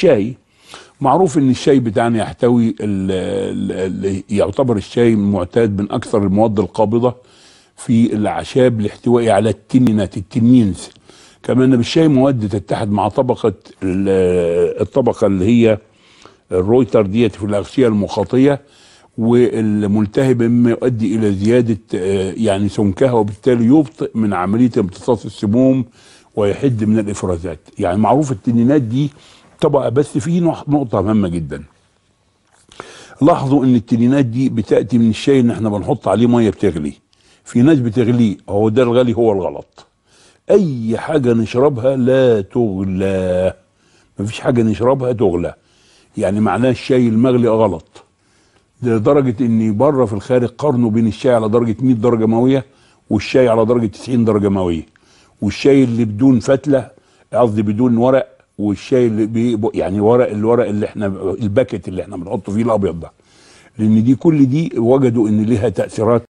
شاي معروف ان الشاي بتاعنا يحتوي اللي يعتبر الشاي معتاد من اكثر المواد القابضه في الاعشاب لاحتوائه على التنينات التنينز كما ان بالشاي مواد تتحد مع طبقه الطبقه اللي هي الرويتر ديت في الاغشيه المخاطيه والملتهب مما يؤدي الى زياده يعني سمكها وبالتالي يبطئ من عمليه امتصاص السموم ويحد من الافرازات يعني معروف التنينات دي طبعا بس في نقطة مهمة جدا لاحظوا ان التنينات دي بتأتي من الشاي ان احنا بنحط عليه مية بتغلي في ناس بتغليه هو ده الغلي هو الغلط اي حاجة نشربها لا تغلى مفيش حاجة نشربها تغلى يعني معناه الشاي المغلي غلط لدرجة ان بره في الخارج قارنوا بين الشاي على درجة 100 درجة مئوية والشاي على درجة 90 درجة مئوية والشاي اللي بدون فتلة قصدي بدون ورق والشاي اللي بي يعني ورق الورق اللي احنا الباكت اللي احنا بنحطه فيه الابيض ده لان دي كل دي وجدوا ان ليها تاثيرات